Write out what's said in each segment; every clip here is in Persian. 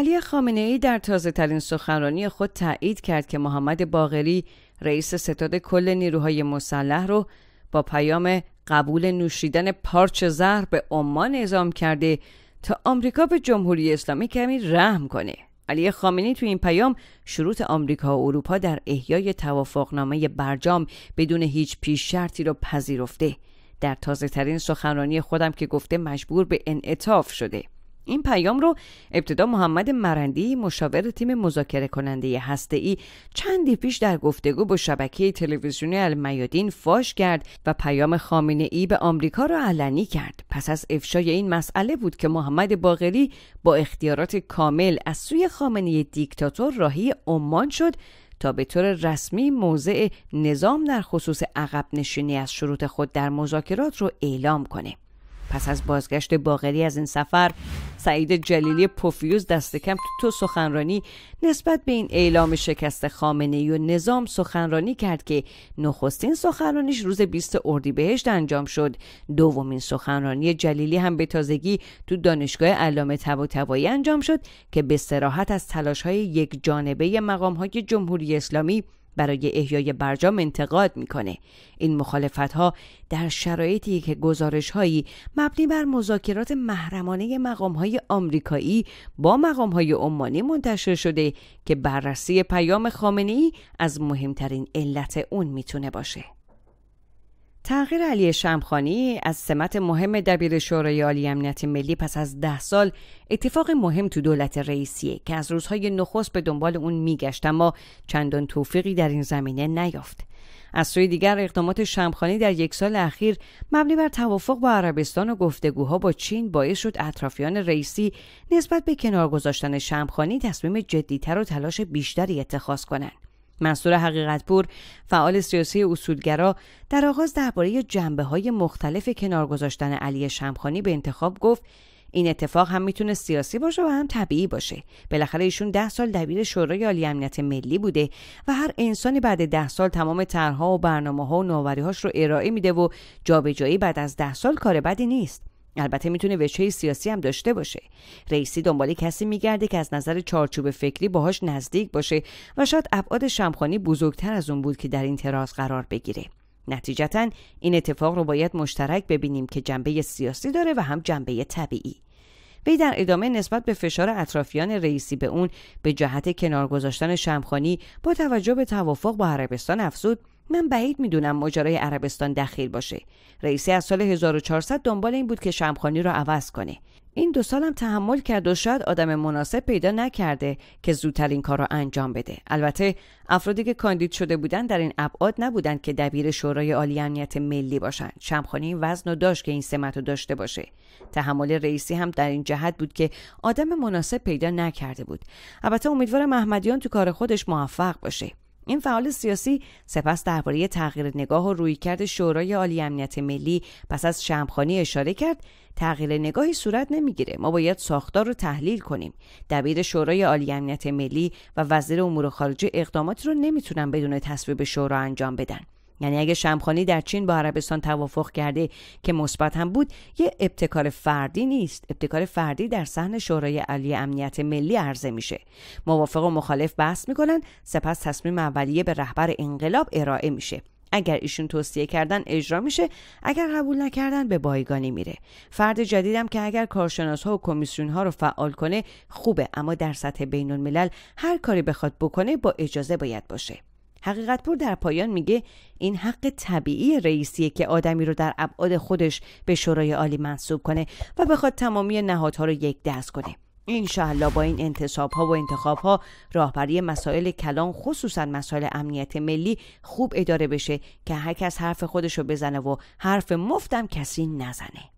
علی خامنه ای در تازه ترین سخنرانی خود تایید کرد که محمد باغری رئیس ستاد کل نیروهای مسلح رو با پیام قبول نوشیدن پارچ زهر به عمان اعزام کرده تا آمریکا به جمهوری اسلامی کمی رحم کنه علی خامنی تو این پیام شروط آمریکا و اروپا در احیای توافقنامه برجام بدون هیچ پیش شرطی را پذیرفته در تازه ترین سخنرانی خودم که گفته مجبور به انعطاف شده این پیام رو ابتدا محمد مرندی مشاور تیم مذاکره کننده ای چندی پیش در گفتگو با شبکه تلویزیونی المیادین فاش کرد و پیام خامنه ای به آمریکا را علنی کرد پس از افشای این مسئله بود که محمد باغری با اختیارات کامل از سوی خامنه دیکتاتور راهی عمان شد تا به طور رسمی موضع نظام در خصوص عقب نشینی از شروط خود در مذاکرات رو اعلام کنه پس از بازگشت باغری از این سفر سعید جلیلی پوفیوز دست کم تو, تو سخنرانی نسبت به این اعلام شکست خامنه و نظام سخنرانی کرد که نخستین سخنرانیش روز 20 اردیبهشت انجام شد دومین سخنرانی جلیلی هم به تازگی تو دانشگاه علامه طباطبایی انجام شد که به سراحت از های یک جانبه مقام‌های جمهوری اسلامی برای احیای برجام انتقاد میکنه این مخالفت ها در شرایطی که گزارش هایی مبنی بر مذاکرات محرمانه مقام های آمریکایی با مقام های عمانی منتشر شده که بررسی پیام خامنه ای از مهمترین علت اون میتونه باشه تغییر علی شمخانی از سمت مهم دبیر شورای عالی امنیت ملی پس از ده سال اتفاق مهم تو دولت رئیسیه که از روزهای نخست به دنبال اون میگشت اما چندان توفیقی در این زمینه نیافت از سوی دیگر اقدامات شمخانی در یک سال اخیر مبنی بر توافق با عربستان و گفتگوها با چین باعث شد اطرافیان رئیسی نسبت به کنار گذاشتن شمخانی تصمیم جدیتر و تلاش بیشتری اتخاذ کنند منصور حقیقت پور فعال سیاسی اصولگرا در آغاز درباره جنبه های مختلف کنار گذاشتن علی شمخانی به انتخاب گفت این اتفاق هم میتونه سیاسی باشه و هم طبیعی باشه بالاخره ایشون ده سال دبیر شورای عالی امنیت ملی بوده و هر انسانی بعد ده سال تمام طرحها و برنامه ها و نوآوریهاش رو ارائه میده و جابجایی بعد از ده سال کار بدی نیست البته میتونه وجهه سیاسی هم داشته باشه رئیسی دنبال کسی میگرده که از نظر چارچوب فکری باهاش نزدیک باشه و شاید ابعاد شمخانی بزرگتر از اون بود که در این تراز قرار بگیره نتیجتا این اتفاق رو باید مشترک ببینیم که جنبه سیاسی داره و هم جنبه طبیعی وی در ادامه نسبت به فشار اطرافیان رئیسی به اون به جهت کنار گذاشتن شمخانی با توجه به توافق با عربستان افزود من بعید میدونم ماجرای عربستان دخیل باشه رئیسی از سال 1400 دنبال این بود که شمخانی را عوض کنه این دو سالم تحمل کرد و شاید آدم مناسب پیدا نکرده که زودتر این کار را انجام بده البته افرادی که کاندید شده بودند در این ابعاد نبودند که دبیر شورای عالی امنیت ملی باشند شمخانی این وزن و داشت که این سمت رو داشته باشه تحمل رئیسی هم در این جهت بود که آدم مناسب پیدا نکرده بود البته امیدوارم احمدیان تو کار خودش موفق باشه این فعال سیاسی سپس درباره تغییر نگاه و رویکرد شورای عالی امنیت ملی پس از شمخانی اشاره کرد تغییر نگاهی صورت نمیگیره ما باید ساختار رو تحلیل کنیم دبیر شورای عالی امنیت ملی و وزیر امور خارجه اقداماتی رو نمیتونن بدون تصویب شورا انجام بدن یعنی اگه شمخانی در چین با عربستان توافق کرده که مثبت هم بود یه ابتکار فردی نیست ابتکار فردی در صحن شورای عالی امنیت ملی عرضه میشه موافق و مخالف بحث میکنن سپس تصمیم اولیه به رهبر انقلاب ارائه میشه اگر ایشون توصیه کردن اجرا میشه اگر قبول نکردن به بایگانی میره فرد جدیدم که اگر کارشناس ها و کمیسیون ها رو فعال کنه خوبه اما در سطح بین الملل هر کاری بخواد بکنه با اجازه باید باشه حقیقت پور در پایان میگه این حق طبیعی رئیسیه که آدمی رو در ابعاد خودش به شورای عالی منصوب کنه و بخواد تمامی نهادها رو یک دست کنه انشالله با این انتصاب ها و انتخاب ها راهبری مسائل کلان خصوصا مسائل امنیت ملی خوب اداره بشه که هر کس حرف خودش رو بزنه و حرف مفتم کسی نزنه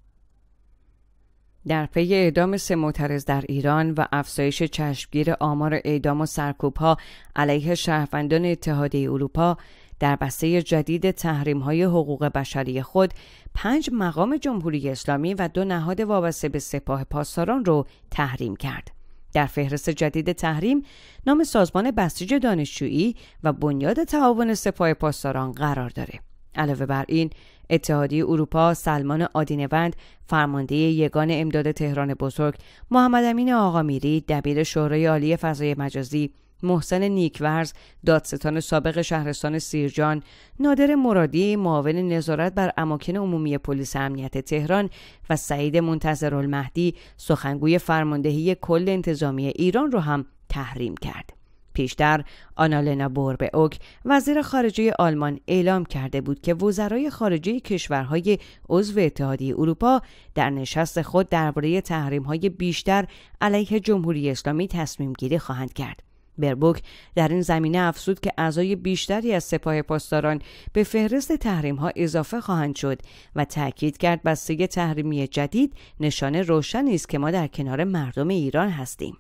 در پی اعدام سه معترض در ایران و افزایش چشمگیر آمار اعدام و سرکوب ها علیه شهروندان اتحادیه اروپا در بسته جدید تحریم های حقوق بشری خود پنج مقام جمهوری اسلامی و دو نهاد وابسته به سپاه پاسداران رو تحریم کرد. در فهرست جدید تحریم نام سازمان بسیج دانشجویی و بنیاد تعاون سپاه پاسداران قرار داره. علاوه بر این اتحادیه اروپا سلمان آدینوند فرمانده یگان امداد تهران بزرگ محمد امین آقامیری دبیر شورای عالی فضای مجازی محسن نیکورز دادستان سابق شهرستان سیرجان نادر مرادی معاون نظارت بر اماکن عمومی پلیس امنیت تهران و سعید منتظر المهدی سخنگوی فرماندهی کل انتظامی ایران را هم تحریم کرد پیشتر آنالنا بوربه اوک وزیر خارجه آلمان اعلام کرده بود که وزرای خارجه کشورهای عضو اتحادیه اروپا در نشست خود درباره تحریم‌های بیشتر علیه جمهوری اسلامی تصمیم گیری خواهند کرد. بربوک در این زمینه افزود که اعضای بیشتری از سپاه پاسداران به فهرست تحریم ها اضافه خواهند شد و تاکید کرد بسته تحریمی جدید نشانه روشنی است که ما در کنار مردم ایران هستیم.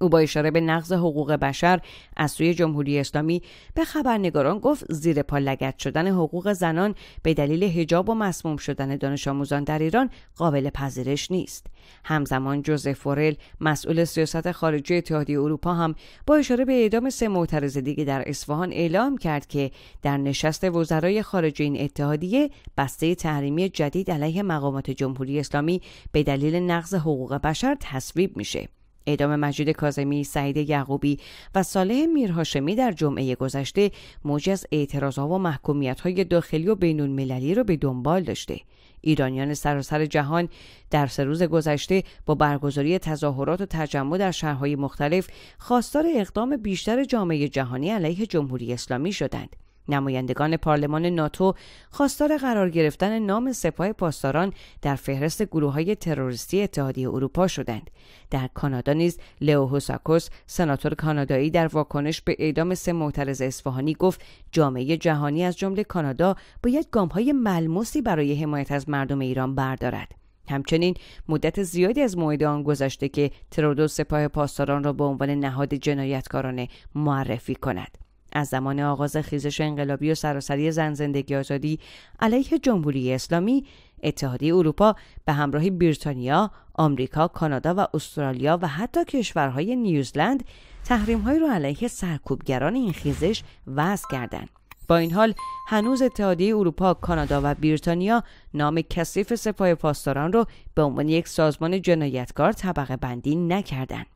او با اشاره به نقض حقوق بشر از سوی جمهوری اسلامی به خبرنگاران گفت زیر پا لگت شدن حقوق زنان به دلیل حجاب و مسموم شدن دانش آموزان در ایران قابل پذیرش نیست همزمان جوزف فورل مسئول سیاست خارجی اتحادیه اروپا هم با اشاره به اعدام سه معترض دیگه در اصفهان اعلام کرد که در نشست وزرای خارجه این اتحادیه بسته تحریمی جدید علیه مقامات جمهوری اسلامی به دلیل نقض حقوق بشر تصویب میشه اعدام مجید کازمی، سعید یعقوبی و صالح میرهاشمی در جمعه گذشته موجی از اعتراضها و محکومیت‌های داخلی و المللی را به دنبال داشته. ایرانیان سراسر جهان در سه روز گذشته با برگزاری تظاهرات و تجمع در شهرهای مختلف خواستار اقدام بیشتر جامعه جهانی علیه جمهوری اسلامی شدند. نمایندگان پارلمان ناتو خواستار قرار گرفتن نام سپاه پاسداران در فهرست گروه های تروریستی اتحادیه اروپا شدند در کانادا نیز لئو هوساکوس سناتور کانادایی در واکنش به اعدام سه معترض اصفهانی گفت جامعه جهانی از جمله کانادا باید های ملموسی برای حمایت از مردم ایران بردارد همچنین مدت زیادی از موعد آن گذشته که ترودو سپاه پاسداران را به عنوان نهاد جنایتکارانه معرفی کند از زمان آغاز خیزش انقلابی و سراسری زن زندگی آزادی علیه جمهوری اسلامی اتحادیه اروپا به همراهی بریتانیا، آمریکا، کانادا و استرالیا و حتی کشورهای نیوزلند تحریمهایی را علیه سرکوبگران این خیزش وضع کردند. با این حال هنوز اتحادیه اروپا، کانادا و بریتانیا نام کثیف سپاه پاسداران را به عنوان یک سازمان جنایتکار طبقه بندی نکردند.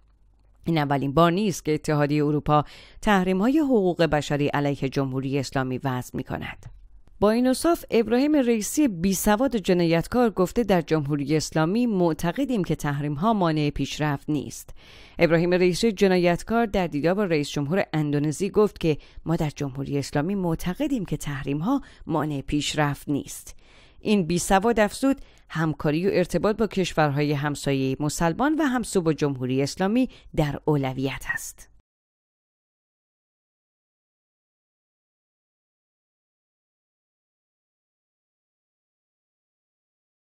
این اولین بار نیست که اتحادیه اروپا تحریم های حقوق بشری علیه جمهوری اسلامی وضع می کند. با این اصاف ابراهیم رئیسی بی سواد جنایتکار گفته در جمهوری اسلامی معتقدیم که تحریم مانع پیشرفت نیست. ابراهیم رئیسی جنایتکار در دیدار با رئیس جمهور اندونزی گفت که ما در جمهوری اسلامی معتقدیم که تحریم مانع پیشرفت نیست. این بی سواد افزود همکاری و ارتباط با کشورهای همسایه مسلمان و همسو با جمهوری اسلامی در اولویت است.